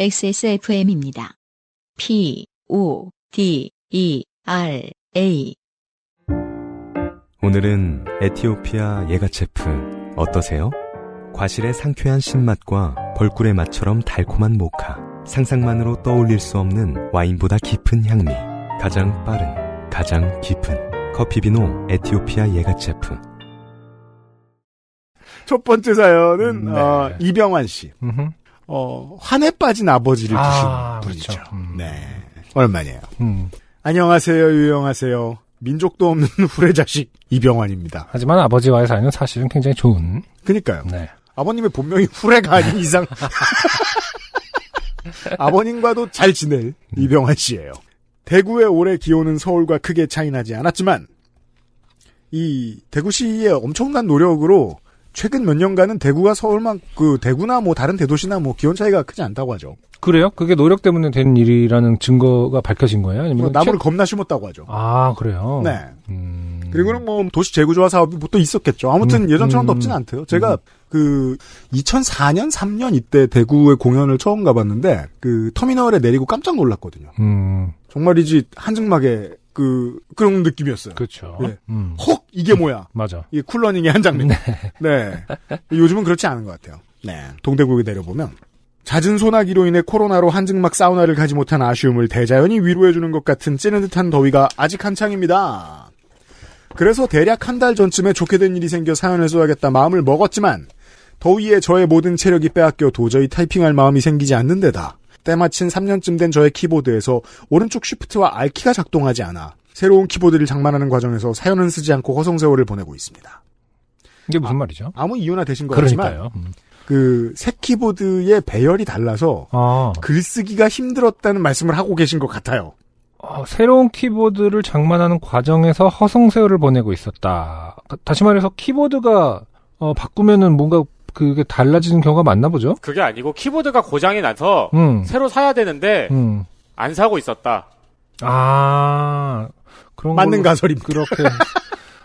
XSFM입니다. P, O, D, E, R, A. 오늘은 에티오피아 예가체프 어떠세요? 과실의 상쾌한 신맛과 벌꿀의 맛처럼 달콤한 모카. 상상만으로 떠올릴 수 없는 와인보다 깊은 향미. 가장 빠른, 가장 깊은. 커피비노 에티오피아 예가체프. 첫 번째 사연은 음, 네. 어, 이병환 씨. 음흠. 어, 환에 빠진 아버지를 아, 두신 그렇죠. 분이죠. 음. 네. 얼마예요 음. 안녕하세요, 유영하세요. 민족도 없는 후레자식 이병환입니다. 하지만 아버지와의 사이는 사실은 굉장히 좋은. 그니까요. 네. 아버님의 본명이 후레가 아닌 이상. 아버님과도 잘 지낼 음. 이병환 씨예요. 대구의 올해 기온은 서울과 크게 차이나지 않았지만 이 대구시의 엄청난 노력으로 최근 몇 년간은 대구가 서울만 그 대구나 뭐 다른 대도시나 뭐 기온 차이가 크지 않다고 하죠. 그래요? 그게 노력 때문에 된 일이라는 증거가 밝혀진 거예요? 아니면 뭐 나무를 겁나 심었다고 하죠. 아 그래요? 네. 음... 그리고는 뭐 도시 재구조화 사업이 뭐또 있었겠죠. 아무튼 음... 예전처럼 음. 덥진 않대요. 제가 음... 그 2004년 3년 이때 대구에 공연을 처음 가봤는데 그 터미널에 내리고 깜짝 놀랐거든요. 음. 정말이지 한증막에 그 그런 느낌이었어요. 그렇죠. 예. 음. 혹 이게 뭐야? 맞아. 이게 쿨러닝의 한 장면. 네. 네. 요즘은 그렇지 않은 것 같아요. 네. 동대구에 내려보면 잦은 소나기로 인해 코로나로 한증막 사우나를 가지 못한 아쉬움을 대자연이 위로해주는 것 같은 찌는듯한 더위가 아직 한창입니다. 그래서 대략 한 달 전쯤에 좋게 된 일이 생겨 사연을 써야겠다 마음을 먹었지만 더위에 저의 모든 체력이 빼앗겨 도저히 타이핑할 마음이 생기지 않는 데다 때마침 3년쯤 된 저의 키보드에서 오른쪽 쉬프트와 알키가 작동하지 않아 새로운 키보드를 장만하는 과정에서 사연은 쓰지 않고 허송세월을 보내고 있습니다. 이게 무슨 아, 말이죠? 아무 이유나 되신 거지만 음. 그새 키보드의 배열이 달라서 아. 글쓰기가 힘들었다는 말씀을 하고 계신 것 같아요. 어, 새로운 키보드를 장만하는 과정에서 허송세월을 보내고 있었다. 다시 말해서 키보드가 어, 바꾸면은 뭔가 그게 달라지는 경우가 많나 보죠? 그게 아니고 키보드가 고장이 나서 음. 새로 사야 되는데 음. 안 사고 있었다. 아 그런 맞는 가설입니다. 그렇게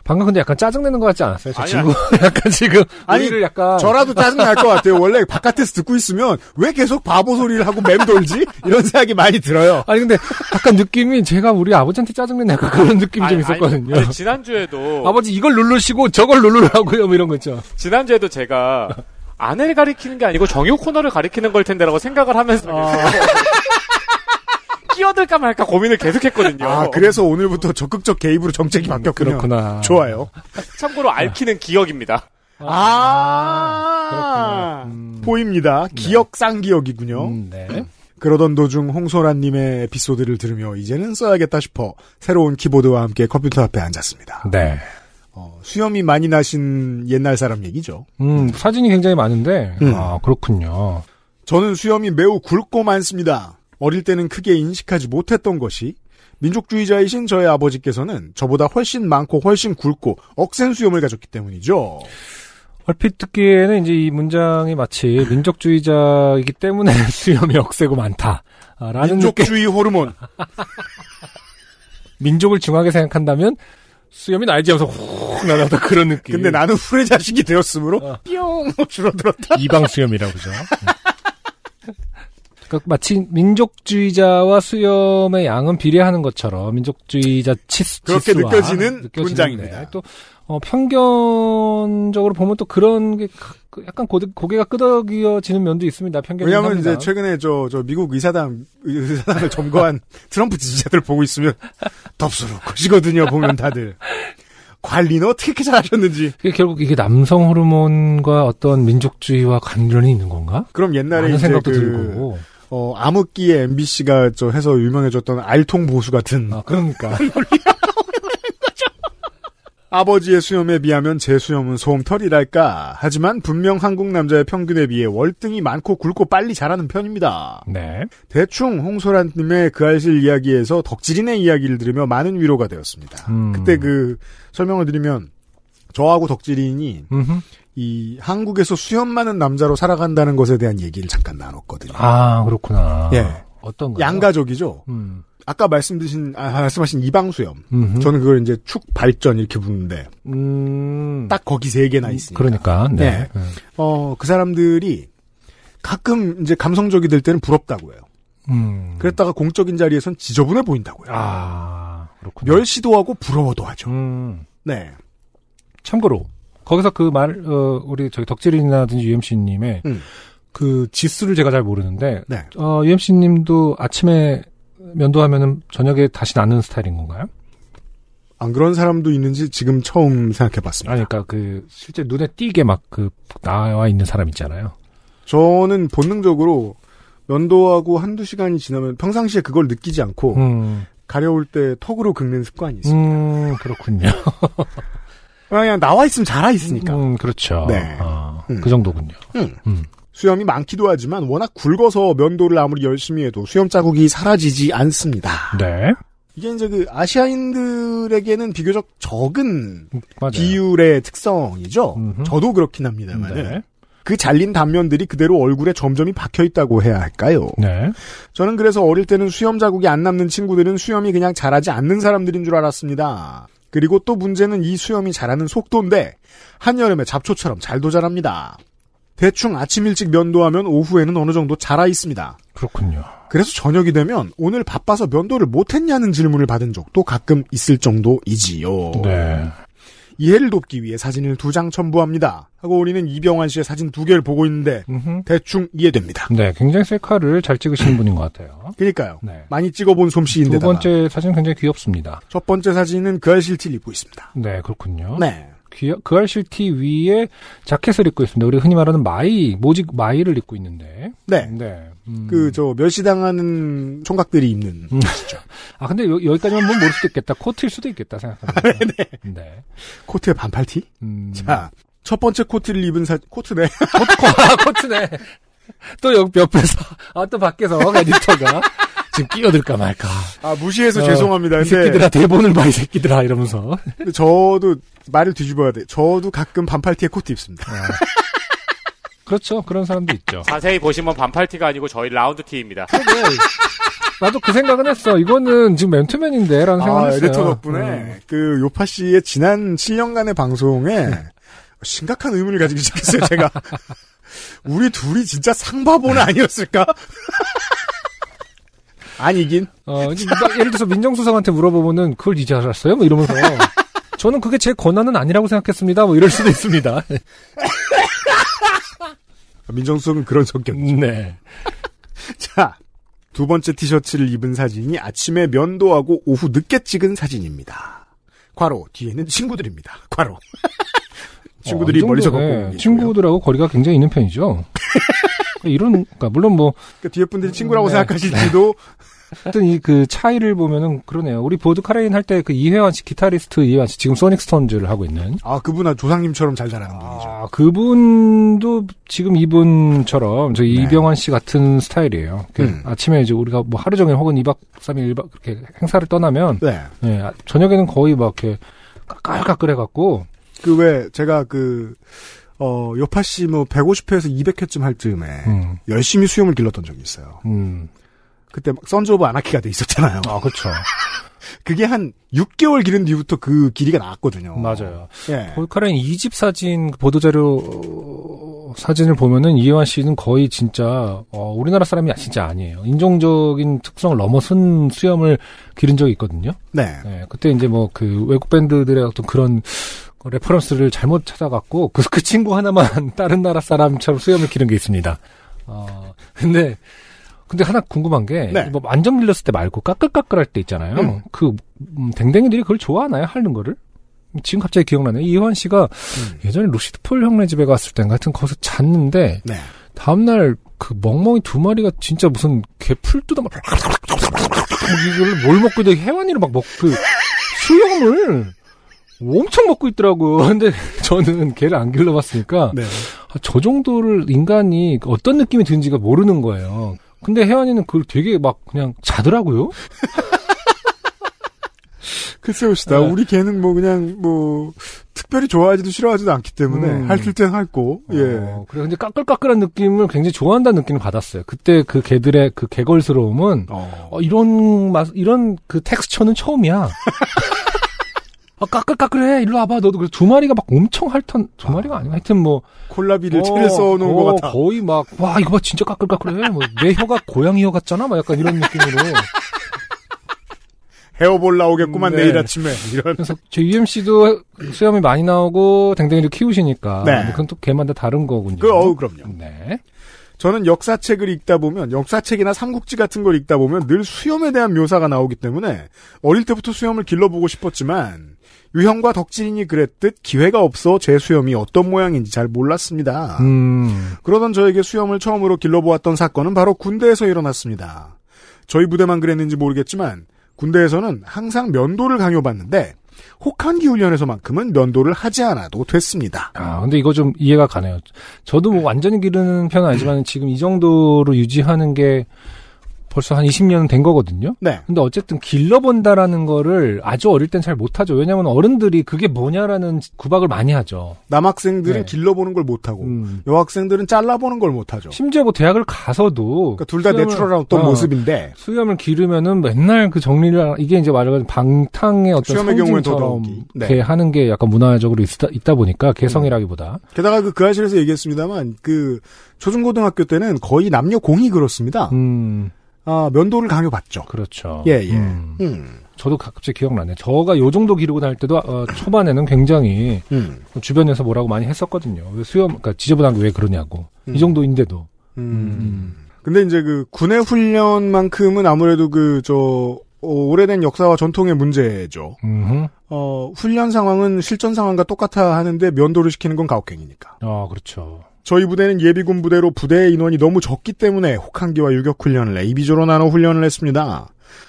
방금 근데 약간 짜증내는 것 같지 않았어요? 저 아니, 친구 약간 지금 아니, 를 약간 저라도 짜증날 것 같아요. 원래 바깥에서 듣고 있으면 왜 계속 바보 소리를 하고 맴돌지? 이런 생각이 많이 들어요. 아니 근데 약간 느낌이 제가 우리 아버지한테 짜증내는 약간 그런 느낌이 아니, 좀 있었거든요. 아니, 지난주에도 아버지 이걸 누르시고 저걸 누르라고요 뭐 이런 거 있죠. 지난주에도 제가 아내를 가리키는 게 아니고 정유 코너를 가리키는 걸 텐데라고 생각을 하면서 아... 끼어들까 말까 고민을 계속했거든요. 아, 그래서 오늘부터 적극적 개입으로 정책이 음, 바뀌었군요. 그렇구나. 좋아요. 참고로 알키는 기억입니다. 아, 아~ 음. 보입니다. 네. 기억 쌍기억이군요. 음, 네. 그러던 도중 홍소라님의 에피소드를 들으며 이제는 써야겠다 싶어 새로운 키보드와 함께 컴퓨터 앞에 앉았습니다. 네. 어, 수염이 많이 나신 옛날 사람 얘기죠. 음, 사진이 굉장히 많은데, 음. 아, 그렇군요. 저는 수염이 매우 굵고 많습니다. 어릴 때는 크게 인식하지 못했던 것이 민족주의자이신 저의 아버지께서는 저보다 훨씬 많고 훨씬 굵고 억센 수염을 가졌기 때문이죠. 얼핏 듣기에는 이제 이 문장이 마치 민족주의자이기 때문에 수염이 억세고 많다라는 민족주의 호르몬. 민족을 중하게 생각한다면 수염이 날지 않아서 훅 날아다 그런 느낌. 근데 나는 후레 자식이 되었으므로 어. 뿅 뭐 줄어들었다. 이방 수염이라고 그죠. 네. 그러니까 마치 민족주의자와 수염의 양은 비례하는 것처럼 민족주의자 치수 그렇게 느껴지는, 느껴지는 문장입니다. 또 어, 편견적으로 보면 또 그런 게 그 약간 고개, 가끄덕여지는 면도 있습니다. 편견. 왜냐하면 합니다. 이제 최근에 저, 저 미국 의사당 의사당을 점거한 트럼프 지지자들 보고 있으면 덥수룩 하시거든요 보면 다들. 관리는 어떻게 이렇게 잘하셨는지. 결국 이게 남성 호르몬과 어떤 민족주의와 관련이 있는 건가? 그럼 옛날에 이제 생각도 그 들고. 어, 암흑기의 MBC가 저 해서 유명해졌던 알통 보수 같은. 아, 그러니까. 아버지의 수염에 비하면 제 수염은 소음털이랄까. 하지만 분명 한국 남자의 평균에 비해 월등히 많고 굵고 빨리 자라는 편입니다. 네. 대충 홍소란님의 그 알실 이야기에서 덕질인의 이야기를 들으며 많은 위로가 되었습니다. 음. 그때 그 설명을 드리면 저하고 덕질인이 음흠. 이 한국에서 수염 많은 남자로 살아간다는 것에 대한 얘기를 잠깐 나눴거든요. 아 그렇구나. 예, 어떤 거 양가족이죠. 음. 아까 말씀드신 아, 말씀하신 이방수염. 음흠. 저는 그걸 이제 축 발전 이렇게 부르는데 음. 딱 거기 세 개나 음, 있으니까. 그러니까. 네. 네. 네. 음. 어그 사람들이 가끔 이제 감성적이 될 때는 부럽다고 해요. 음. 그랬다가 공적인 자리에선 지저분해 보인다고요. 아, 그렇군요. 멸시도 하고 부러워도 하죠. 음. 네. 참고로 거기서 그 말, 어, 우리 저기 덕질이나든지 UMC님의 음. 그 지수를 제가 잘 모르는데, 네. 어, UMC님도 아침에 면도하면은 저녁에 다시 나는 스타일인 건가요? 안 그런 사람도 있는지 지금 처음 생각해 봤습니다. 아니, 그러니까 그 실제 눈에 띄게 막그 나와 있는 사람 있잖아요. 저는 본능적으로 면도하고 한두 시간이 지나면 평상시에 그걸 느끼지 않고 음. 가려울 때 턱으로 긁는 습관이 있습니다. 음, 그렇군요. 그면 나와 있으면 자라 있으니까. 음, 그렇죠. 네. 아, 음. 그 정도군요. 음. 음. 수염이 많기도 하지만 워낙 굵어서 면도를 아무리 열심히 해도 수염 자국이 사라지지 않습니다. 네. 이게 이제 그 아시아인들에게는 비교적 적은 음, 맞아요. 비율의 특성이죠. 음흠. 저도 그렇긴 합니다만. 네. 그 잘린 단면들이 그대로 얼굴에 점점이 박혀 있다고 해야 할까요? 네. 저는 그래서 어릴 때는 수염 자국이 안 남는 친구들은 수염이 그냥 자라지 않는 사람들인 줄 알았습니다. 그리고 또 문제는 이 수염이 자라는 속도인데 한여름에 잡초처럼 잘도 자랍니다. 대충 아침 일찍 면도하면 오후에는 어느 정도 자라 있습니다. 그렇군요. 그래서 저녁이 되면 오늘 바빠서 면도를 못했냐는 질문을 받은 적도 가끔 있을 정도이지요. 네. 이해를 돕기 위해 사진을 두 장 첨부합니다. 하고 우리는 이병환 씨의 사진 두 개를 보고 있는데 음흠. 대충 이해됩니다. 네, 굉장히 셀카를 잘 찍으시는 분인 것 같아요. 그러니까요. 네. 많이 찍어본 솜씨인데 두 번째 사진 굉장히 귀엽습니다. 첫 번째 사진은 그 알실 티를 입고 있습니다. 네, 그렇군요. 네. 그 알실티 위에 자켓을 입고 있습니다. 우리 흔히 말하는 마이, 모직 마이를 입고 있는데. 네. 네. 음. 그, 저, 멸시당하는 총각들이 입는. 음. 아, 근데 여, 기까지만 보면 모를 수도 있겠다. 코트일 수도 있겠다 생각합니다. 네. 네. 코트에 반팔티? 음. 자, 첫 번째 코트를 입은 사, 코트네. 코트, 코트네. 또 옆, 옆에서, 아, 또 밖에서, 에디터가. 지금 끼어들까 말까. 아, 무시해서 어, 죄송합니다. 이 새끼들아, 대본을 봐, 이 새끼들아, 이러면서. 근데 저도 말을 뒤집어야 돼. 저도 가끔 반팔티에 코트 입습니다. 아. 그렇죠. 그런 사람도 있죠. 자세히 보시면 반팔티가 아니고 저희 라운드티입니다. 나도 그 생각은 했어. 이거는 지금 멘트맨인데 라는 아, 생각을 했어요. 에디터 덕분에, 음. 그, 요파 씨의 지난 7년간의 방송에, 네. 심각한 의문을 가지기 시작했어요, 제가. 우리 둘이 진짜 상바보는 아니었을까? 아니긴. 어, 뭐 예를 들어서 민정수석한테 물어보면은 그걸 이제 알았어요? 뭐 이러면서. 저는 그게 제 권한은 아니라고 생각했습니다. 뭐 이럴 수도 있습니다. 민정수석은 그런 성격. 네. 자, 두 번째 티셔츠를 입은 사진이 아침에 면도하고 오후 늦게 찍은 사진입니다. 과로, 뒤에는 친구들입니다. 과로. 어, 친구들이 어, 멀리서 걷고 네. 친구들하고 거리가 굉장히 있는 편이죠. 이런 그러니까 물론 뭐 그러니까 뒤에 분들이 친구라고 네. 생각하실지도 하여튼 이 그 차이를 보면은 그러네요. 우리 보드 카레인 할 때 그 이회환 씨 기타리스트 이회환 씨 지금 소닉 스톤즈를 하고 있는 아 그분은 조상님처럼 잘 자라는 분이죠. 아 그분도 지금 이분처럼 저 네. 이병환 씨 같은 스타일이에요. 그 음. 아침에 이제 우리가 뭐 하루 종일 혹은 2박 3일 1박 이렇게 행사를 떠나면 네. 네 아, 저녁에는 거의 막 이렇게 깔깔깔 끓여갖고 그 왜 제가 그 어, 요파 씨뭐 150회에서 200회쯤 할 즈음에 음. 열심히 수염을 길렀던 적이 있어요. 음. 그때 막 선즈 오브 아나키가 돼 있었잖아요. 아, 그죠 그게 한 6개월 기른 뒤부터 그 길이가 나왔거든요. 맞아요. 예. 볼카렌 2집 사진 그 보도자료 사진을 보면은 이혜환 씨는 거의 진짜 어, 우리나라 사람이 진짜 아니에요. 인종적인 특성을 넘어선 수염을 기른 적이 있거든요. 네. 예, 그때 이제 뭐 그 외국 밴드들의 어떤 그런 어, 레퍼런스를 잘못 찾아갔고 그, 그 친구 하나만 다른 나라 사람처럼 수염을 기른 게 있습니다. 어, 근데 근데 하나 궁금한 게뭐 네. 전 뭐 밀렸을 때 말고 까끌까끌할 때 있잖아요. 음. 그 음, 댕댕이들이 그걸 좋아하나요? 하는 거를? 지금 갑자기 기억나네요. 이효한 씨가 음. 예전에 루시드 폴 형네 집에 갔을 때 같은 거기서 잤는데 네. 다음날 그 멍멍이 두 마리가 진짜 무슨 개풀 뜯어 막 이걸 뭘 먹고 되게 해완이를 막 먹고 그 수염을 엄청 먹고 있더라고요. 근데 저는 개를 안 길러봤으니까 네. 아, 저 정도를 인간이 어떤 느낌이 드는지가 모르는 거예요. 근데 혜원이는 그걸 되게 막 그냥 자더라고요. 글쎄 봅시다. 네. 우리 개는 뭐 그냥 뭐 특별히 좋아하지도 싫어하지도 않기 때문에 음. 할 때는 할고. 예. 어, 예. 그래 근데 까끌까끌한 느낌을 굉장히 좋아한다는 느낌을 받았어요. 그때 그 개들의 그 개걸스러움은 어. 어 이런 맛 이런 그 텍스처는 처음이야. 아, 까끌까끌해. 일로 와봐. 너도. 그래두 마리가 막 엄청 핥던, 두 아. 마리가 아니고 하여튼 뭐. 콜라비를 어, 채를 써놓은 어, 것 같아. 거의 막, 와, 이거 봐. 진짜 까끌까끌해. 뭐, 내 혀가 고양이 혀 같잖아. 막 약간 이런 느낌으로. 헤어볼 나오겠구만 음, 네. 내일 아침에 이런. 그래서 제 UMC도 수염이 많이 나오고 댕댕이도 키우시니까 네. 그건 또개만다 다른 거군요. 그 어우 그럼요. 네. 저는 역사책을 읽다 보면 역사책이나 삼국지 같은 걸 읽다 보면 늘 수염에 대한 묘사가 나오기 때문에 어릴 때부터 수염을 길러보고 싶었지만 유형과 덕진이 그랬듯 기회가 없어 제 수염이 어떤 모양인지 잘 몰랐습니다. 음. 그러던 저에게 수염을 처음으로 길러보았던 사건은 바로 군대에서 일어났습니다. 저희 부대만 그랬는지 모르겠지만 군대에서는 항상 면도를 강요받는데 혹한기 훈련에서만큼은 면도를 하지 않아도 됐습니다. 아, 근데 이거 좀 이해가 가네요. 저도 뭐 완전히 기르는 편은 아니지만 지금 이 정도로 유지하는 게 벌써 한 20년 된 거거든요. 네. 근데 어쨌든 길러본다라는 거를 아주 어릴 땐 잘 못하죠. 왜냐하면 어른들이 그게 뭐냐라는 구박을 많이 하죠. 남학생들은 네. 길러보는 걸 못하고 음. 여학생들은 잘라보는 걸 못하죠. 심지어 뭐 대학을 가서도 그러니까 둘다 내추럴한 어떤 어, 모습인데 수염을 기르면은 맨날 그 정리를 이게 이제 말하자면 방탕의 어떤 수염의 경우에처럼 네. 하는 게 약간 문화적으로 있다, 있다 보니까 음. 개성이라기보다 음. 게다가 그 그아실에서 얘기했습니다만 그 초중고등학교 때는 거의 남녀 공이 그렇습니다. 음. 아, 면도를 강요받죠. 그렇죠. 예, 예. 음. 음. 저도 가끔씩 기억나네요. 저가 요 정도 기르고 다닐 때도 어, 초반에는 굉장히 음. 주변에서 뭐라고 많이 했었거든요. 왜 수염, 그니까 지저분한 게 왜 그러냐고. 이 음. 정도인데도. 음. 음. 근데 이제 그 군의 훈련만큼은 아무래도 그, 저, 어, 오래된 역사와 전통의 문제죠. 음흠. 어, 훈련 상황은 실전 상황과 똑같아 하는데 면도를 시키는 건 가혹행위니까. 아, 그렇죠. 저희 부대는 예비군 부대로 부대의 인원이 너무 적기 때문에 혹한기와 유격훈련을 AB조로 나눠 훈련을 했습니다.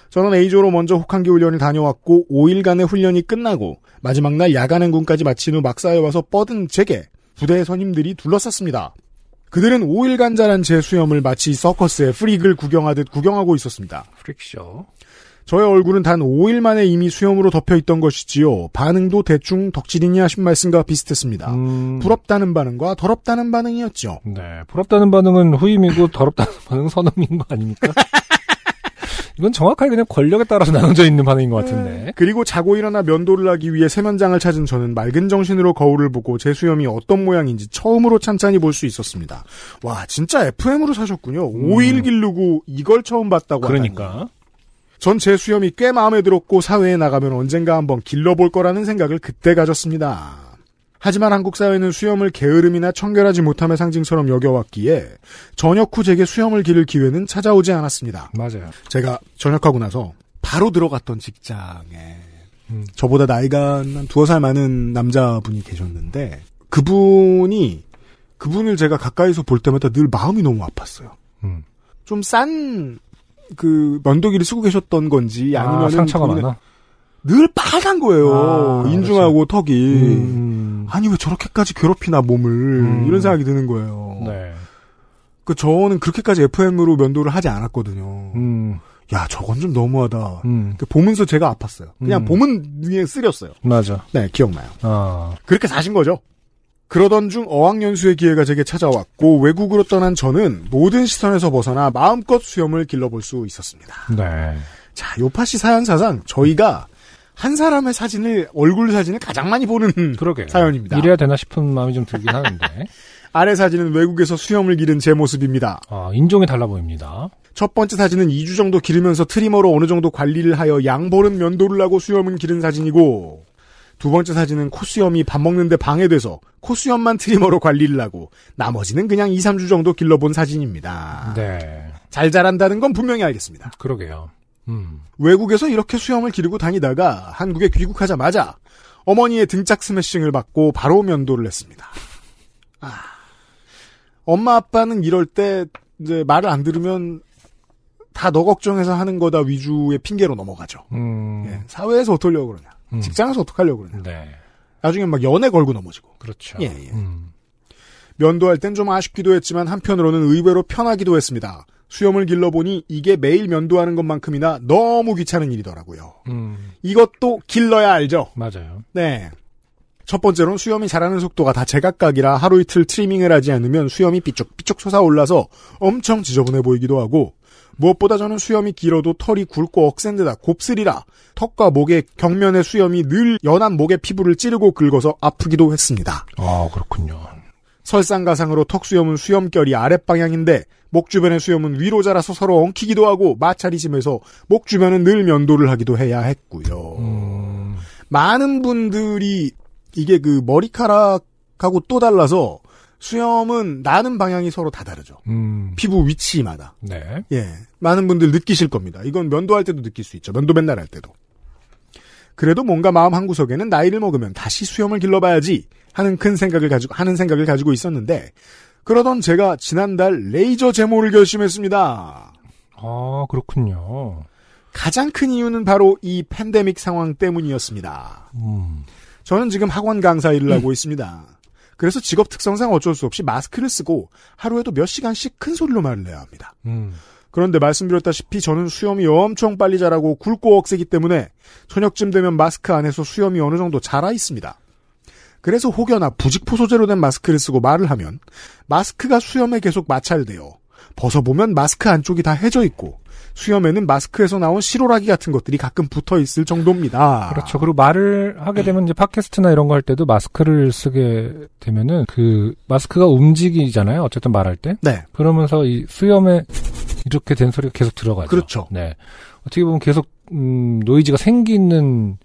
저는 A조로 먼저 혹한기 훈련을 다녀왔고 5일간의 훈련이 끝나고 마지막 날 야간 행군까지 마친 후 막사에 와서 뻗은 제게 부대 의 선임들이 둘러쌌습니다. 그들은 5일간 자란 제 수염을 마치 서커스의 프릭을 구경하듯 구경하고 있었습니다. 프릭쇼. 저의 얼굴은 단 5일 만에 이미 수염으로 덮여 있던 것이지요. 반응도 대충 덕질이냐 하신 말씀과 비슷했습니다. 음... 부럽다는 반응과 더럽다는 반응이었죠. 네, 부럽다는 반응은 후임이고 더럽다는 반응은 선음인 거 아닙니까? 이건 정확하게 그냥 권력에 따라서 나눠져 있는 반응인 것 같은데. 네. 그리고 자고 일어나 면도를 하기 위해 세면장을 찾은 저는 맑은 정신으로 거울을 보고 제 수염이 어떤 모양인지 처음으로 찬찬히 볼 수 있었습니다. 와, 진짜 FM으로 사셨군요. 음. 5일 길르고 이걸 처음 봤다고 그러니까. 전제 수염이 꽤 마음에 들었고 사회에 나가면 언젠가 한번 길러볼 거라는 생각을 그때 가졌습니다. 하지만 한국 사회는 수염을 게으름이나 청결하지 못함의 상징처럼 여겨왔기에 전역 후 제게 수염을 기를 기회는 찾아오지 않았습니다. 맞아요. 제가 전역하고 나서 바로 들어갔던 직장에 음. 저보다 나이가 한 두어 살 많은 남자분이 계셨는데 그분이 그분을 제가 가까이서 볼 때마다 늘 마음이 너무 아팠어요. 음. 좀싼 그 면도기를 쓰고 계셨던 건지 아니면 아, 상처가 많아. 늘 빨간 거예요. 아, 인중하고 그렇지. 턱이. 음, 음. 아니 왜 저렇게까지 괴롭히나 몸을 음. 이런 생각이 드는 거예요. 네. 그 저는 그렇게까지 FM으로 면도를 하지 않았거든요. 음. 야 저건 좀 너무하다. 음. 그 보면서 제가 아팠어요. 그냥 음. 보면 위에 쓰렸어요. 맞아. 네 기억나요. 아. 그렇게 사신 거죠? 그러던 중 어학연수의 기회가 제게 찾아왔고 외국으로 떠난 저는 모든 시선에서 벗어나 마음껏 수염을 길러볼 수 있었습니다. 네. 자, 요파시 사연사상 저희가 한 사람의 사진을 얼굴 사진을 가장 많이 보는 그러게요. 사연입니다. 이래야 되나 싶은 마음이 좀 들긴 하는데 아래 사진은 외국에서 수염을 기른 제 모습입니다. 아, 인종이 달라 보입니다. 첫 번째 사진은 2주 정도 기르면서 트리머로 어느 정도 관리를 하여 양보는 면도를 하고 수염은 기른 사진이고 두 번째 사진은 코수염이 밥 먹는데 방해돼서 코수염만 트리머로 관리를 하고 나머지는 그냥 2, 3주 정도 길러본 사진입니다. 네. 잘 자란다는 건 분명히 알겠습니다. 그러게요. 음. 외국에서 이렇게 수염을 기르고 다니다가 한국에 귀국하자마자 어머니의 등짝 스매싱을 받고 바로 면도를 했습니다. 아. 엄마 아빠는 이럴 때 이제 말을 안 들으면 다 너 걱정해서 하는 거다 위주의 핑계로 넘어가죠. 음. 예, 사회에서 어떨려고 그러냐. 음. 직장에서 어떡하려고 그러냐. 네. 나중에 막 연애 걸고 넘어지고. 그렇죠. 예, 예. 음. 면도할 땐 좀 아쉽기도 했지만 한편으로는 의외로 편하기도 했습니다. 수염을 길러보니 이게 매일 면도하는 것만큼이나 너무 귀찮은 일이더라고요. 음. 이것도 길러야 알죠. 맞아요. 네. 첫 번째로는 수염이 자라는 속도가 다 제각각이라 하루 이틀 트리밍을 하지 않으면 수염이 삐쭉삐쭉 솟아올라서 엄청 지저분해 보이기도 하고 무엇보다 저는 수염이 길어도 털이 굵고 억센 데다 곱슬이라 턱과 목의 경면의 수염이 늘 연한 목의 피부를 찌르고 긁어서 아프기도 했습니다. 아 그렇군요. 설상가상으로 턱수염은 수염결이 아랫방향인데 목 주변의 수염은 위로 자라서 서로 엉키기도 하고 마찰이 심해서 목 주변은 늘 면도를 하기도 해야 했고요. 음... 많은 분들이 이게 그 머리카락하고 또 달라서 수염은 나는 방향이 서로 다 다르죠. 음. 피부 위치마다. 네. 예. 많은 분들 느끼실 겁니다. 이건 면도할 때도 느낄 수 있죠. 면도 맨날 할 때도. 그래도 뭔가 마음 한구석에는 나이를 먹으면 다시 수염을 길러봐야지 하는 큰 생각을 가지고 하는 생각을 가지고 있었는데 그러던 제가 지난달 레이저 제모를 결심했습니다. 아, 그렇군요. 가장 큰 이유는 바로 이 팬데믹 상황 때문이었습니다. 음. 저는 지금 학원 강사 일을 음. 하고 있습니다. 그래서 직업 특성상 어쩔 수 없이 마스크를 쓰고 하루에도 몇 시간씩 큰 소리로 말을 해야 합니다. 음. 그런데 말씀드렸다시피 저는 수염이 엄청 빨리 자라고 굵고 억세기 때문에 저녁쯤 되면 마스크 안에서 수염이 어느 정도 자라 있습니다. 그래서 혹여나 부직포 소재로 된 마스크를 쓰고 말을 하면 마스크가 수염에 계속 마찰되어 벗어보면 마스크 안쪽이 다 해져 있고 수염에는 마스크에서 나온 시로라기 같은 것들이 가끔 붙어 있을 정도입니다. 그렇죠. 그리고 말을 하게 되면 이제 팟캐스트나 이런 거 할 때도 마스크를 쓰게 되면은 그 마스크가 움직이잖아요. 어쨌든 말할 때. 네. 그러면서 이 수염에 이렇게 된 소리가 계속 들어가죠. 그렇죠. 네. 어떻게 보면 계속 음, 노이즈가 생기는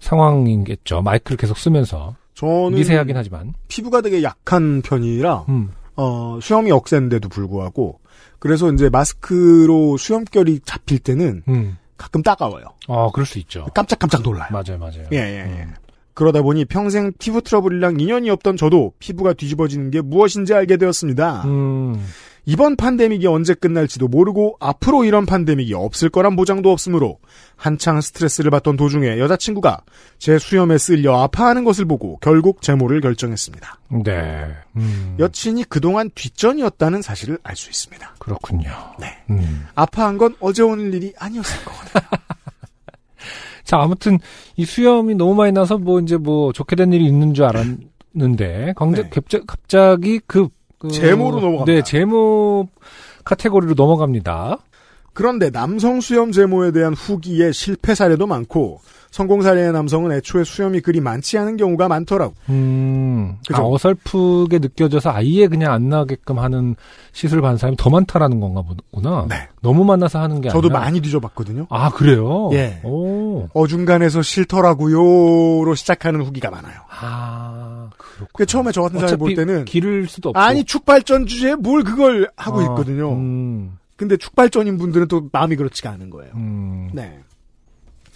상황이겠죠. 마이크를 계속 쓰면서. 저는 미세하긴 하지만 피부가 되게 약한 편이라 음. 어, 수염이 억센데도 불구하고 그래서 이제 마스크로 수염결이 잡힐 때는 음. 가끔 따가워요. 아, 그럴 수 있죠. 깜짝깜짝 놀라요. 맞아요, 맞아요. 예, 예, 예. 음. 그러다 보니 평생 피부 트러블이랑 인연이 없던 저도 피부가 뒤집어지는 게 무엇인지 알게 되었습니다. 음. 이번 판데믹이 언제 끝날지도 모르고 앞으로 이런 판데믹이 없을 거란 보장도 없으므로 한창 스트레스를 받던 도중에 여자친구가 제 수염에 쓸려 아파하는 것을 보고 결국 제모를 결정했습니다. 네. 음. 여친이 그동안 뒷전이었다는 사실을 알 수 있습니다. 그렇군요. 네. 음. 아파한 건 어제 오는 일이 아니었을 거거든요. 자, 아무튼 이 수염이 너무 많이 나서 뭐 이제 뭐 좋게 된 일이 있는 줄 알았는데 네. 갑자기 그 그, 제모로 넘어갑니다. 네, 제모 카테고리로 넘어갑니다. 그런데 남성 수염 제모에 대한 후기의 실패 사례도 많고 성공 사례의 남성은 애초에 수염이 그리 많지 않은 경우가 많더라고. 음, 아, 어설프게 느껴져서 아예 그냥 안 나게끔 하는 시술 받은 사람이 더 많다라는 건가 보구나. 네. 너무 만나서 하는 게 아니라. 저도 아니라. 많이 뒤져봤거든요. 아 그래요? 예. 오. 어중간해서 싫더라고요로 시작하는 후기가 많아요. 아 그렇고. 그러니까 처음에 저 같은 사람 볼 때는 기를 수도 없고. 아니 축발전 주제에 뭘 그걸 하고 아, 있거든요. 음. 근데 축발전인 분들은 또 마음이 그렇지가 않은 거예요. 음. 네.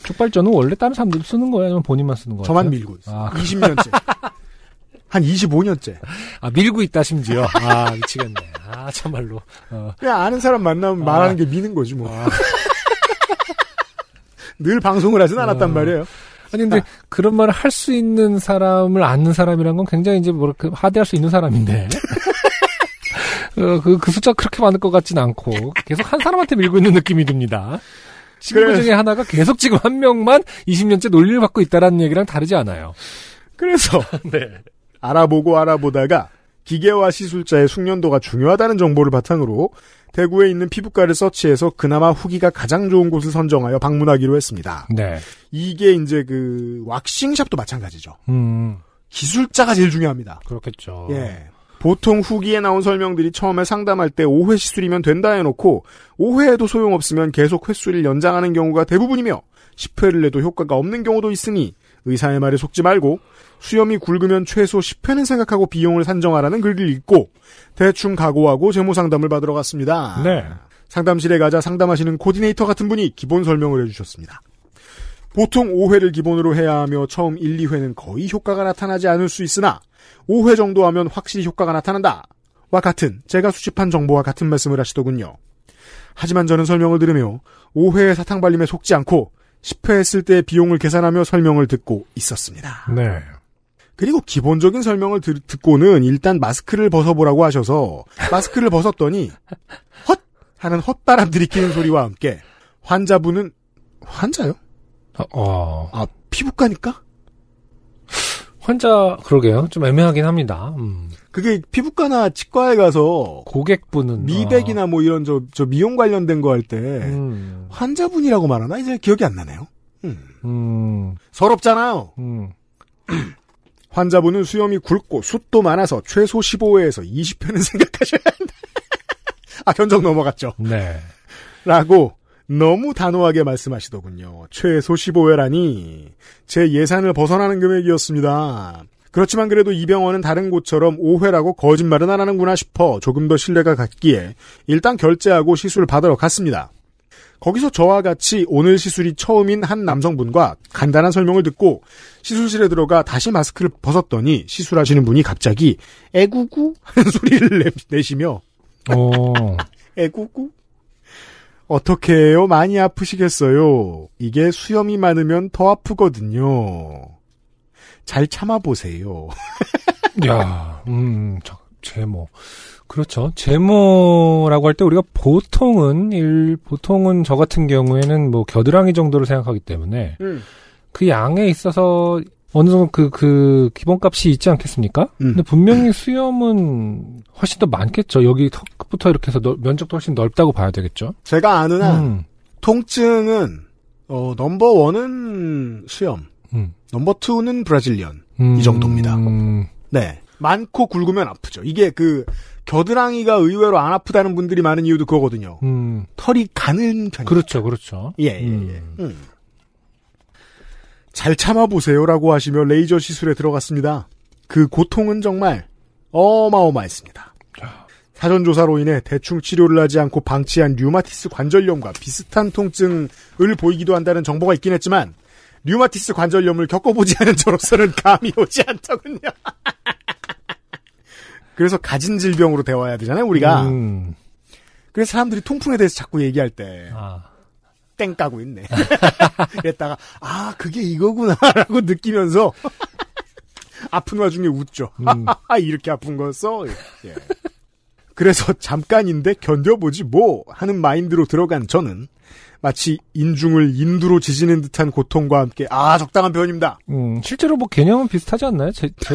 족발전은 원래 다른 사람들 쓰는 거예요? 아니면 본인만 쓰는 거예요? 저만 밀고 있어요. 아, 20년째. 한 25년째. 아, 밀고 있다, 심지어. 아, 미치겠네. 아, 참말로. 어. 그냥 아는 사람 만나면 아. 말하는 게 미는 거지, 뭐. 아. 늘 방송을 하진 않았단 어. 말이에요. 아니 근데 아. 그런 말을 할 수 있는 사람을 아는 사람이란 건 굉장히 이제 뭐 그, 까 하대할 수 있는 사람인데 어, 그, 그 숫자 그렇게 많을 것 같진 않고 계속 한 사람한테 밀고 있는 느낌이 듭니다. 친구 그래. 중에 하나가 계속 지금 한 명만 20년째 논리를 받고 있다라는 얘기랑 다르지 않아요. 그래서 네. 알아보고 알아보다가 기계와 시술자의 숙련도가 중요하다는 정보를 바탕으로 대구에 있는 피부과를 서치해서 그나마 후기가 가장 좋은 곳을 선정하여 방문하기로 했습니다. 네. 이게 이제 그 왁싱샵도 마찬가지죠. 음. 기술자가 제일 중요합니다. 그렇겠죠. 예. 보통 후기에 나온 설명들이 처음에 상담할 때 5회 시술이면 된다 해놓고 5회에도 소용없으면 계속 횟수를 연장하는 경우가 대부분이며 10회를 내도 효과가 없는 경우도 있으니 의사의 말에 속지 말고 수염이 굵으면 최소 10회는 생각하고 비용을 산정하라는 글을 읽고 대충 각오하고 재무 상담을 받으러 갔습니다. 네. 상담실에 가자 상담하시는 코디네이터 같은 분이 기본 설명을 해주셨습니다. 보통 5회를 기본으로 해야 하며 처음 1, 2회는 거의 효과가 나타나지 않을 수 있으나 5회 정도 하면 확실히 효과가 나타난다. 와 같은 제가 수집한 정보와 같은 말씀을 하시더군요. 하지만 저는 설명을 들으며 5회의 사탕발림에 속지 않고 10회 했을 때의 비용을 계산하며 설명을 듣고 있었습니다. 네. 그리고 기본적인 설명을 들, 듣고는 일단 마스크를 벗어보라고 하셔서 마스크를 벗었더니 헛 하는 헛바람 들이키는 소리와 함께 환자분은 환자요? 어, 어. 아 피부과니까 환자 그러게요. 좀 애매하긴 합니다. 음. 그게 피부과나 치과에 가서 고객분은 미백이나 아. 뭐 이런 저, 저 미용 관련된 거 할때 음. 환자분이라고 말하나 이제 기억이 안 나네요. 음. 음. 서럽잖아요. 음. 환자분은 수염이 굵고 숱도 많아서 최소 15회에서 20회는 생각하셔야 한다. 아 견적 넘어갔죠. 네. 라고 너무 단호하게 말씀하시더군요. 최소 15회라니 제 예산을 벗어나는 금액이었습니다. 그렇지만 그래도 이 병원은 다른 곳처럼 5회라고 거짓말은 안 하는구나 싶어 조금 더 신뢰가 갔기에 일단 결제하고 시술 받으러 갔습니다. 거기서 저와 같이 오늘 시술이 처음인 한 남성분과 간단한 설명을 듣고 시술실에 들어가 다시 마스크를 벗었더니 시술하시는 분이 갑자기 애구구 하는 소리를 내시며 어. 애구구 어떻게 해요? 많이 아프시겠어요. 이게 수염이 많으면 더 아프거든요. 잘 참아보세요. 야, 음, 저, 제모. 그렇죠. 제모라고 할 때 우리가 보통은, 일, 보통은 저 같은 경우에는 뭐 겨드랑이 정도를 생각하기 때문에 음. 그 양에 있어서 어느 정도 그, 그, 기본값이 있지 않겠습니까? 음. 근데 분명히 수염은 훨씬 더 많겠죠. 여기 턱부터 이렇게 해서 넓, 면적도 훨씬 넓다고 봐야 되겠죠. 제가 아는 한, 음. 통증은, 어, 넘버원은 수염, 음. 넘버투는 브라질리언, 음. 이 정도입니다. 네. 많고 굵으면 아프죠. 이게 그, 겨드랑이가 의외로 안 아프다는 분들이 많은 이유도 그거거든요. 음. 털이 가는 편이죠. 그렇죠, 그렇죠. 예, 예, 예. 음. 음. 잘 참아보세요라고 하시며 레이저 시술에 들어갔습니다. 그 고통은 정말 어마어마했습니다. 사전조사로 인해 대충 치료를 하지 않고 방치한 류마티스 관절염과 비슷한 통증을 보이기도 한다는 정보가 있긴 했지만, 류마티스 관절염을 겪어보지 않은 저로서는 감이 오지 않더군요. 그래서 가진 질병으로 대화해야 되잖아요, 우리가. 음. 그래서 사람들이 통풍에 대해서 자꾸 얘기할 때. 아. 땡 까고 있네. 이랬다가 아 그게 이거구나라고 느끼면서 아픈 와중에 웃죠. 음. 이렇게 아픈 거였어. 예. 그래서 잠깐인데 견뎌보지 뭐 하는 마인드로 들어간 저는 마치 인중을 인두로 지지는 듯한 고통과 함께 아 적당한 표현입니다. 음 실제로 뭐 개념은 비슷하지 않나요? 제, 제...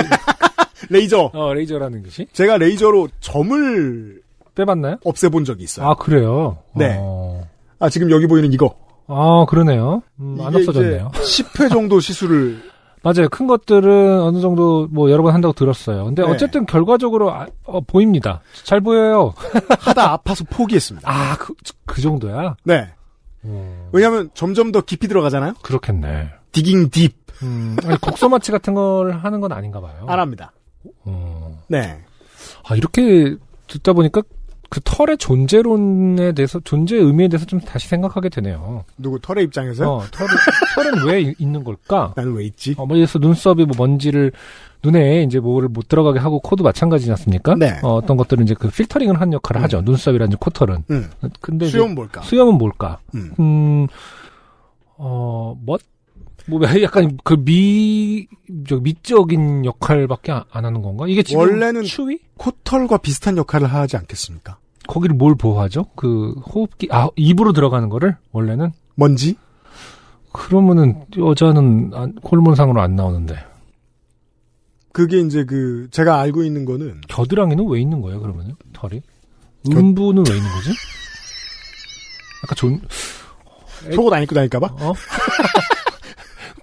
레이저. 어 레이저라는 것이. 제가 레이저로 점을 빼봤나요? 없애본 적이 있어요. 아 그래요. 네. 어... 아, 지금 여기 보이는 이거. 아, 그러네요. 음, 안 없어졌네요. 10회 정도 시술을. 맞아요. 큰 것들은 어느 정도 뭐 여러 번 한다고 들었어요. 근데 네. 어쨌든 결과적으로 아, 어, 보입니다. 잘 보여요. 하다 아파서 포기했습니다. 아, 그, 그 정도야? 네. 음... 왜냐하면 점점 더 깊이 들어가잖아요. 그렇겠네. 디깅 딥. 음, 곡소마취 같은 걸 하는 건 아닌가 봐요. 안 합니다. 음... 네. 아 이렇게 듣다 보니까 그 털의 존재론에 대해서 존재의 의미에 대해서 좀 다시 생각하게 되네요. 누구 털의 입장에서? 어, 털 털은 왜 있는 걸까? 나는 왜 있지? 어, 그래서 뭐 눈썹이 뭐 먼지를 눈에 이제 뭐를 못 들어가게 하고 코도 마찬가지지 않습니까? 네. 어, 떤 것들은 이제 그 필터링을 한 역할을 음. 하죠. 눈썹이라든지 코털은. 음. 근데 수염은 뭘까? 수염은 뭘까? 음. 음 어, 멋뭐 약간 그 미, 저 미적인 역할밖에 아, 안 하는 건가? 이게 지금 원래는 추위? 코털과 비슷한 역할을 하지 않겠습니까? 거기를 뭘 보호하죠? 그 호흡기 아 입으로 들어가는 거를 원래는 먼지? 그러면은 여자는 안, 호르몬상으로 안 나오는데. 그게 이제 그 제가 알고 있는 거는 겨드랑이는 왜 있는 거예요? 그러면은 털이 음부는 겨... 왜 있는 거지? 약 아까 존 속옷 안 입고 다닐까봐? 어?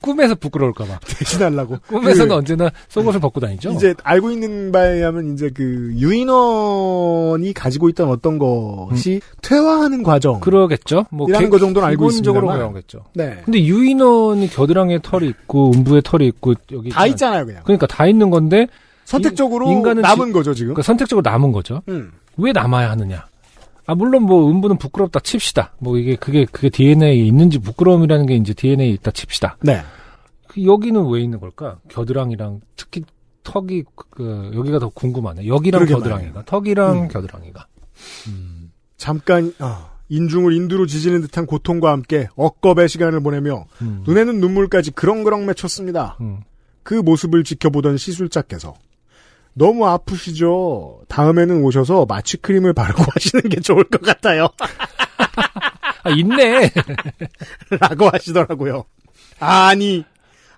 꿈에서 부끄러울까봐. 대신하려고. 꿈에서는 그, 언제나 속옷을 벗고 다니죠? 이제 알고 있는 바에 의하면 이제 그 유인원이 가지고 있던 어떤 것이 음. 퇴화하는 과정. 그러겠죠. 뭐. 이라거 정도는 알고 있습니다. 기본적으로 네. 근데 유인원이 겨드랑이에 털이 있고, 음부에 털이 있고, 여기. 다 있잖아요, 그냥. 그러니까 다 있는 건데. 선택적으로 인간은 남은 지, 거죠, 지금. 그러니까 선택적으로 남은 거죠. 음. 왜 남아야 하느냐. 아 물론 뭐 음부는 부끄럽다 칩시다. 뭐 이게 그게 그게 DNA에 있는지 부끄러움이라는 게 이제 DNA에 있다 칩시다. 네. 여기는 왜 있는 걸까? 겨드랑이랑 특히 턱이 그 여기가 더 궁금하네. 여기랑 겨드랑이가, 턱이랑 음. 겨드랑이가. 음. 잠깐 어, 인중을 인두로 지지는 듯한 고통과 함께 억겁의 시간을 보내며 음. 눈에는 눈물까지 그렁그렁 맺혔습니다. 음. 그 모습을 지켜보던 시술자께서 너무 아프시죠. 다음에는 오셔서 마취 크림을 바르고 하시는 게 좋을 것 같아요. 아, 있네. 라고 하시더라고요. 아니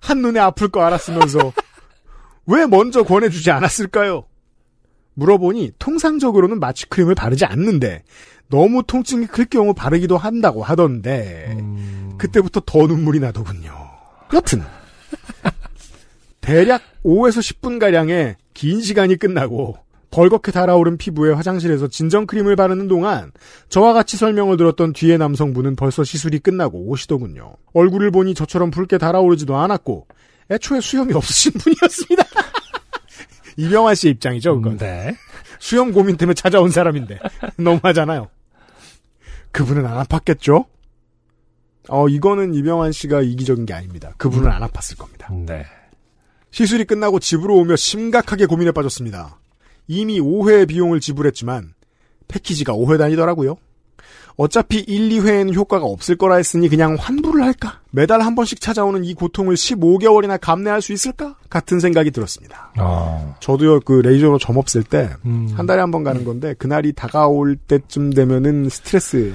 한눈에 아플 거 알았으면서 왜 먼저 권해주지 않았을까요? 물어보니 통상적으로는 마취크림을 바르지 않는데 너무 통증이 클 경우 바르기도 한다고 하던데 음. 그때부터 더 눈물이 나더군요. 여튼 대략 5에서 10분가량의 긴 시간이 끝나고 벌겋게 달아오른 피부에 화장실에서 진정크림을 바르는 동안 저와 같이 설명을 들었던 뒤에 남성분은 벌써 시술이 끝나고 오시더군요. 얼굴을 보니 저처럼 붉게 달아오르지도 않았고 애초에 수염이 없으신 분이었습니다. 이병환 씨 입장이죠, 그건. 음, 네. 수염 고민 때문에 찾아온 사람인데 너무하잖아요. 그분은 안 아팠겠죠? 어, 이거는 이병환 씨가 이기적인 게 아닙니다. 그분은 음. 안 아팠을 겁니다. 네. 시술이 끝나고 집으로 오며 심각하게 고민에 빠졌습니다. 이미 5회 비용을 지불했지만 패키지가 5회단이더라고요. 어차피 1, 2회에는 효과가 없을 거라 했으니 그냥 환불을 할까? 매달 한 번씩 찾아오는 이 고통을 15개월이나 감내할 수 있을까? 같은 생각이 들었습니다. 아. 저도요, 그 레이저로 점 없을 때, 음. 한 달에 한 번 가는 건데, 그날이 다가올 때쯤 되면은 스트레스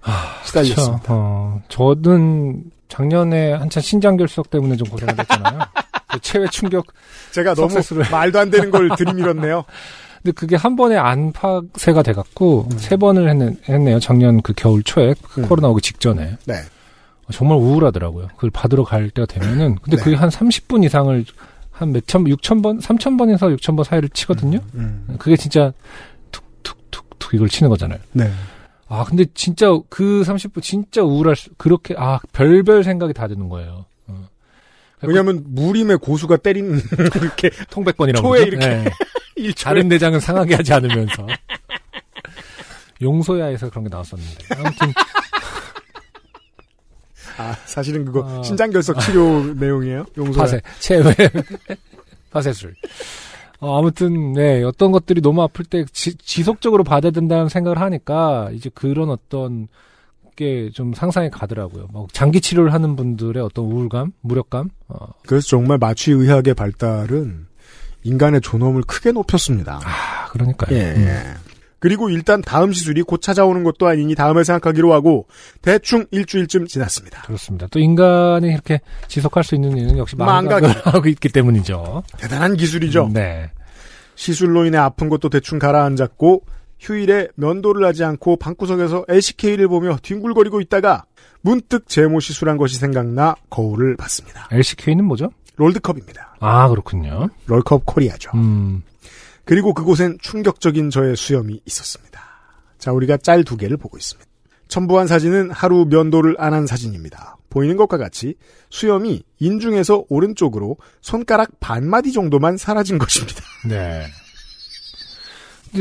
아, 시달렸습니다. 어, 저는 작년에 한참 신장 결석 때문에 좀 고생을 했잖아요. 그 체외 충격. 제가 너무 석세수를. 말도 안 되는 걸 들이밀었네요. 근데 그게 한 번에 안팎세가 돼갖고 음. 세 번을 했네, 요 작년 그 겨울 초에 그 음. 코로나 오기 직전에. 네. 아, 정말 우울하더라고요. 그걸 받으러 갈 때가 되면은 근데 네. 그게 한 30분 이상을 한 몇천, 6천 번, 3천 번에서 6천 번 사이를 치거든요. 음. 음. 그게 진짜 툭툭툭툭 이걸 치는 거잖아요. 네. 아, 근데 진짜 그 30분 진짜 우울할 수, 그렇게, 아, 별별 생각이 다 드는 거예요. 그 왜냐하면 무림의 고수가 때린 이렇게 통백권이라고 초에 그 이렇게 네. 다른 내장은 상하게 하지 않으면서 용소야에서 그런 게 나왔었는데 아무튼 아 사실은 그거 어... 아. 신장결석 치료 아... 내용이에요 용소야 파세 체외 파세술 어, 아무튼 네 어떤 것들이 너무 아플 때 지, 지속적으로 받아야 된다는 생각을 하니까 이제 그런 어떤 무겁게 좀 상상이 가더라고요. 막 뭐 장기 치료를 하는 분들의 어떤 우울감, 무력감. 어. 그래서 정말 마취 의학의 발달은 인간의 존엄을 크게 높였습니다. 아, 그러니까요. 예. 예. 음. 그리고 일단 다음 시술이 곧 찾아오는 것도 아니니 다음을 생각하기로 하고 대충 일주일쯤 지났습니다. 그렇습니다. 또 인간이 이렇게 지속할 수 있는 이유는 역시 망각을 하고 있기 때문이죠. 대단한 기술이죠. 음, 네. 시술로 인해 아픈 것도 대충 가라앉았고 휴일에 면도를 하지 않고 방구석에서 LCK를 보며 뒹굴거리고 있다가 문득 제모 시술한 것이 생각나 거울을 봤습니다. LCK는 뭐죠? 롤드컵입니다. 아 그렇군요. 롤컵 코리아죠. 음. 그리고 그곳엔 충격적인 저의 수염이 있었습니다. 자 우리가 짤 두 개를 보고 있습니다. 첨부한 사진은 하루 면도를 안 한 사진입니다. 보이는 것과 같이 수염이 인중에서 오른쪽으로 손가락 반마디 정도만 사라진 것입니다. 네.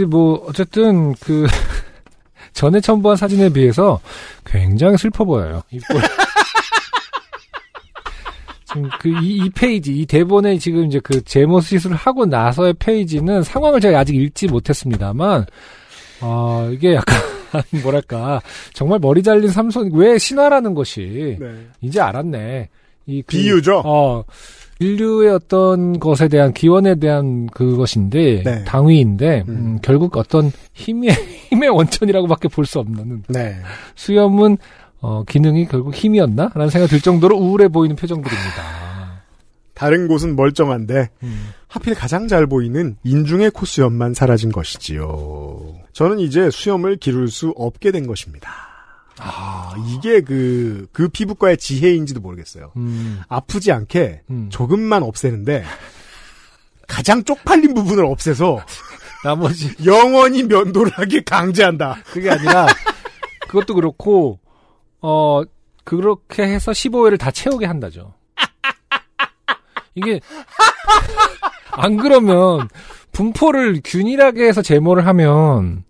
뭐 어쨌든 그 전에 첨부한 사진에 비해서 굉장히 슬퍼 보여요. 지금 그이 이 페이지 이 대본에 지금 이제 그 제모 시술을 하고 나서의 페이지는 상황을 제가 아직 읽지 못했습니다만 어 이게 약간 뭐랄까 정말 머리 잘린 삼손 왜 신화라는 것이 네. 이제 알았네. 이 그, 비유죠. 어 인류의 어떤 것에 대한 기원에 대한 그것인데 네. 당위인데 음. 음, 결국 어떤 힘의 힘의 원천이라고밖에 볼 수 없는 네. 수염은 어, 기능이 결국 힘이었나라는 생각이 들 정도로 우울해 보이는 표정들입니다. 아, 다른 곳은 멀쩡한데 음. 하필 가장 잘 보이는 인중의 코수염만 사라진 것이지요. 저는 이제 수염을 기를 수 없게 된 것입니다. 아, 이게 그, 그 피부과의 지혜인지도 모르겠어요. 음. 아프지 않게 음. 조금만 없애는데, 가장 쪽팔린 부분을 없애서, 나머지. 영원히 면도를 하게 강제한다. 그게 아니라, 그것도 그렇고, 어, 그렇게 해서 15회를 다 채우게 한다죠. 이게, 안 그러면, 분포를 균일하게 해서 제모를 하면,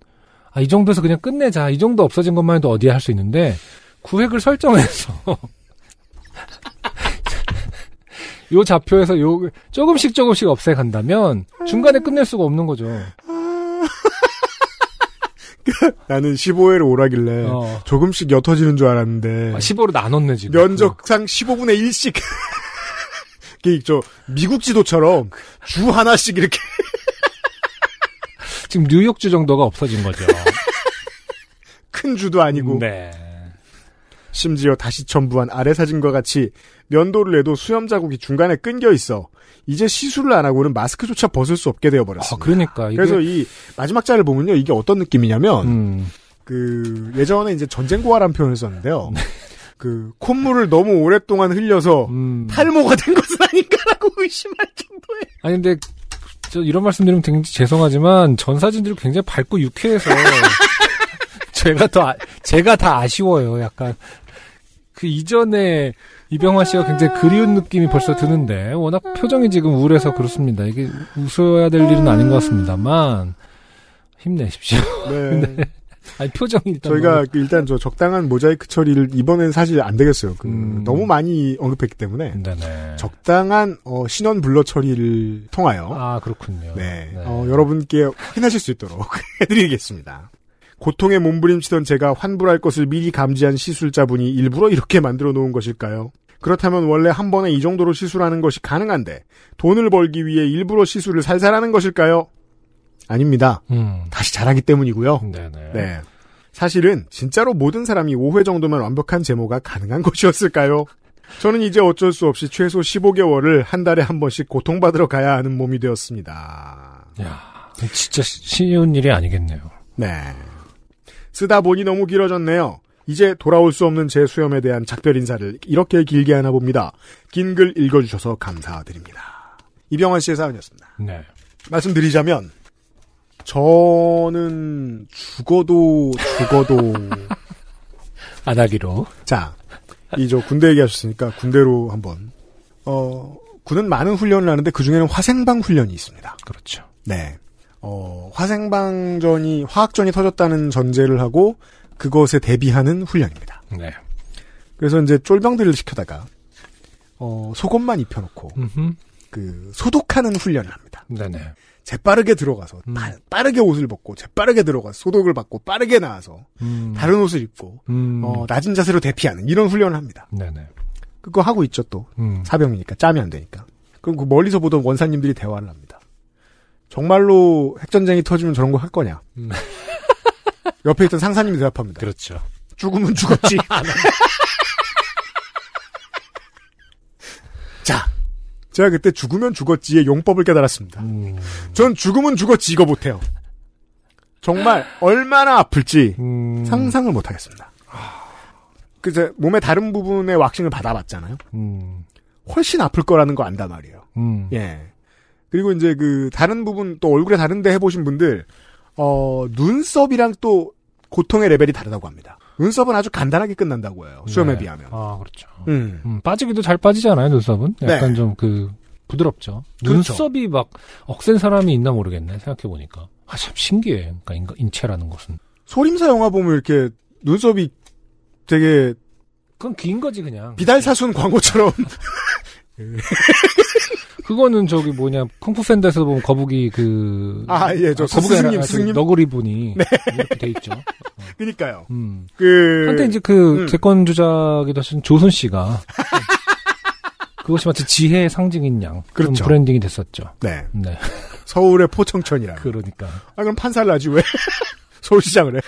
아, 이 정도에서 그냥 끝내자. 이 정도 없어진 것만 해도 어디에 할 수 있는데, 구획을 설정해서, 요 좌표에서 요, 조금씩 조금씩 없애간다면, 중간에 끝낼 수가 없는 거죠. 그, 나는 15회를 오라길래 어. 조금씩 옅어지는 줄 알았는데 아, 15로 나눴네 지금 면적상 15분의 1씩 이게 저 미국 지도처럼 주 하나씩 이렇게 지금 뉴욕주 정도가 없어진 거죠. 큰 주도 아니고. 네. 심지어 다시 첨부한 아래 사진과 같이 면도를 해도 수염 자국이 중간에 끊겨 있어 이제 시술을 안 하고는 마스크조차 벗을 수 없게 되어 버렸어 아, 그러니까 이게... 그래서 이 마지막 자를 보면요 이게 어떤 느낌이냐면 음... 그 예전에 이제 전쟁고아란 표현을 썼는데요. 네. 그 콧물을 너무 오랫동안 흘려서 음... 탈모가 된 것은 아닌가라고 의심할 정도에. 아니 근데 저 이런 말씀드리면 굉장히 죄송하지만 전 사진들이 굉장히 밝고 유쾌해서 제가 더 아, 제가 다 아쉬워요. 약간 그 이전에 이병화 씨가 굉장히 그리운 느낌이 벌써 드는데 워낙 표정이 지금 우울해서 그렇습니다. 이게 웃어야 될 일은 아닌 것 같습니다만 힘내십시오. 네. 네. 아니, 표정 일단. 저희가 뭐. 일단 저 적당한 모자이크 처리를 이번엔 사실 안 되겠어요. 그 음. 너무 많이 언급했기 때문에. 네네. 적당한 어, 신원 블러 처리를 통하여. 아, 그렇군요. 네. 네. 어, 여러분께 확인하실 수 있도록 해드리겠습니다. 고통에 몸부림치던 제가 환불할 것을 미리 감지한 시술자분이 일부러 이렇게 만들어 놓은 것일까요? 그렇다면 원래 한 번에 이 정도로 시술하는 것이 가능한데 돈을 벌기 위해 일부러 시술을 살살하는 것일까요? 아닙니다. 음. 다시 잘하기 때문이고요. 네네. 네. 사실은 진짜로 모든 사람이 5회 정도면 완벽한 제모가 가능한 것이었을까요? 저는 이제 어쩔 수 없이 최소 15개월을 한 달에 한 번씩 고통받으러 가야 하는 몸이 되었습니다. 야, 진짜 쉬운 일이 아니겠네요. 네. 쓰다 보니 너무 길어졌네요. 이제 돌아올 수 없는 제 수염에 대한 작별 인사를 이렇게 길게 하나 봅니다. 긴 글 읽어주셔서 감사드립니다. 이병환 씨의 사연이었습니다. 네. 말씀드리자면 저는 죽어도 죽어도 안 하기로. 자, 이 저 군대 얘기하셨으니까 군대로 한번. 어, 군은 많은 훈련을 하는데 그 중에는 화생방 훈련이 있습니다. 그렇죠. 네. 어, 화생방전이 화학전이 터졌다는 전제를 하고 그것에 대비하는 훈련입니다. 네. 그래서 이제 쫄병들을 시켜다가 어, 속옷만 입혀놓고 그 소독하는 훈련을 합니다. 네네. 재빠르게 들어가서 음. 빠르게 옷을 벗고 재빠르게 들어가서 소독을 받고 빠르게 나와서 음. 다른 옷을 입고 음. 어, 낮은 자세로 대피하는 이런 훈련을 합니다. 네네. 그거 하고 있죠 또 음. 사병이니까 짬이 안 되니까. 그럼 그 멀리서 보던 원사님들이 대화를 합니다. 정말로 핵전쟁이 터지면 저런 거 할 거냐? 음. 옆에 있던 상사님이 대답합니다. 그렇죠. 죽으면 죽었지. 제가 그때 죽으면 죽었지의 용법을 깨달았습니다. 음. 전 죽으면 죽었지 이거 못해요. 정말 얼마나 아플지 음. 상상을 못하겠습니다. 그제 몸의 다른 부분에 왁싱을 받아봤잖아요. 음. 훨씬 아플 거라는 거 안다 말이에요. 음. 예. 그리고 이제 그 다른 부분 또 얼굴에 다른데 해보신 분들 어 눈썹이랑 또 고통의 레벨이 다르다고 합니다. 눈썹은 아주 간단하게 끝난다고 해요. 수염에 네. 비하면. 아, 그렇죠. 음. 음, 빠지기도 잘 빠지잖아요, 눈썹은. 네. 약간 네. 좀그 부드럽죠. 그렇죠. 눈썹이 막 억센 사람이 있나 모르겠네, 생각해보니까. 아, 참 신기해. 그러니까 인체라는 것은. 소림사 영화 보면 이렇게 눈썹이 되게. 그건 긴 거지, 그냥. 비달사순 광고처럼. 예. 그거는 저기 뭐냐 쿵푸 팬더에서 보면 거북이 그 아 예저 아, 예, 거북이 스승님 아니, 스승님 너구리 분이 네. 이렇게 돼 있죠. 어. 그니까요. 음. 그 한때 이제 그 음. 개권 주자기도 하신 조순 씨가 그것이 마치 지혜의 상징인 양 그렇죠. 브랜딩이 됐었죠. 네. 네. 서울의 포청천이라. 그러니까. 아 그럼 판살 나지 왜? 서울시장을 해.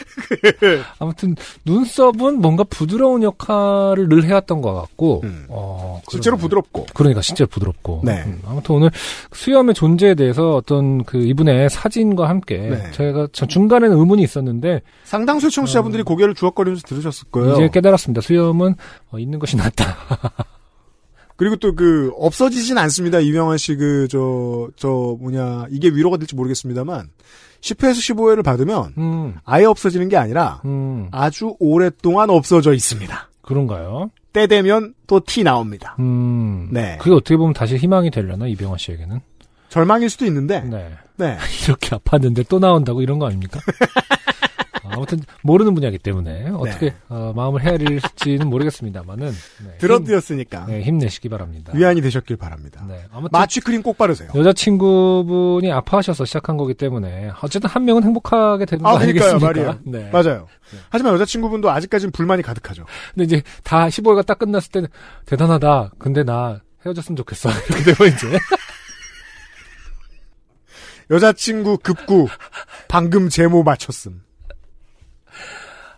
아무튼 눈썹은 뭔가 부드러운 역할을 늘 해왔던 것 같고 음. 어, 실제로 부드럽고 그러니까 실제로 부드럽고 네. 음, 아무튼 오늘 수염의 존재에 대해서 어떤 그 이분의 사진과 함께 네. 제가 중간에는 의문이 있었는데 상당수 청취자분들이 어, 고개를 주걱거리면서 들으셨을 거예요. 이제 깨달았습니다. 수염은 어, 있는 것이 낫다. 그리고 또 그 없어지진 않습니다. 이명환 씨 그 저저 저 뭐냐 이게 위로가 될지 모르겠습니다만 10회에서 15회를 받으면 음. 아예 없어지는 게 아니라 음. 아주 오랫동안 없어져 있습니다. 그런가요? 때 되면 또 티 나옵니다. 음. 네. 그게 어떻게 보면 다시 희망이 되려나 이병헌 씨에게는? 절망일 수도 있는데. 네. 네. 이렇게 아팠는데 또 나온다고 이런 거 아닙니까? 아무튼 모르는 분야이기 때문에 네. 어떻게 네. 어, 마음을 헤아릴지는 모르겠습니다만은 네, 들어뜨으니까 네, 힘내시기 바랍니다. 위안이 되셨길 바랍니다. 네, 아무튼 마취크림 꼭 바르세요. 여자친구분이 아파하셔서 시작한 거기 때문에 어쨌든 한 명은 행복하게 되는 아, 거 아니겠습니까? 말이에요. 네. 맞아요. 네. 하지만 여자친구분도 아직까지는 불만이 가득하죠. 근데 이제 다 15일가 딱 끝났을 때는 대단하다. 근데 나 헤어졌으면 좋겠어. 이렇게 되면 이제 여자친구 급구 방금 제모 맞췄음.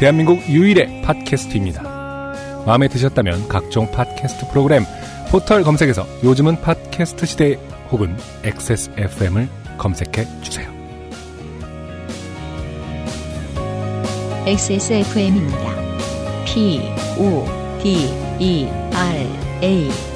대한민국 유일의 팟캐스트입니다. 마음에 드셨다면 각종 팟캐스트 프로그램 포털 검색에서 요즘은 팟캐스트 시대 혹은 XSFM을 검색해 주세요. XSFM입니다. P O D E R A